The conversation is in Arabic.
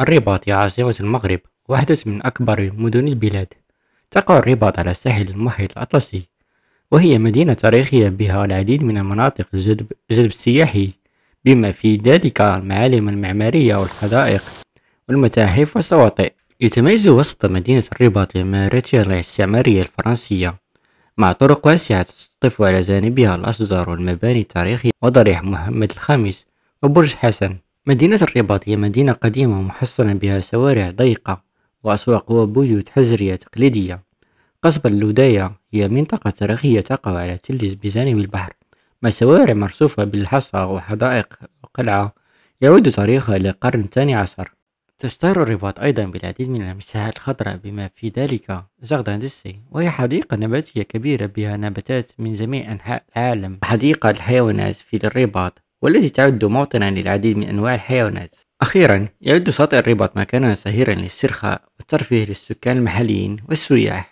الرباط عاصمة المغرب واحدة من أكبر مدن البلاد تقع الرباط على ساحل المحيط الأطلسي وهي مدينة تاريخية بها العديد من المناطق الجذب, الجذب السياحي بما في ذلك المعالم المعمارية والحدائق والمتاحف والشواطئ يتميز وسط مدينة الرباط بمهارتها الاستعمارية الفرنسية مع طرق واسعة تصطف على جانبها الأشجار والمباني التاريخية وضريح محمد الخامس وبرج حسن مدينة الرباط هي مدينة قديمة محصنة بها شوارع ضيقة وأسواق وبيوت حجرية تقليدية قصب اللوداية هي منطقة تاريخية تقع على تل بجانب البحر مع شوارع مرصوفة بالحصى وحدائق وقلعة يعود تاريخها إلى القرن الثاني عشر تشتهر الرباط أيضا بالعديد من المساحات الخضراء بما في ذلك زغدان دسي وهي حديقة نباتية كبيرة بها نباتات من جميع أنحاء العالم حديقة الحيوانات في الرباط والتي تعد موطنا للعديد من أنواع الحيوانات أخيرا يعد شاطئ الرباط مكانا سهيرا للسرخة والترفيه للسكان المحليين والسياح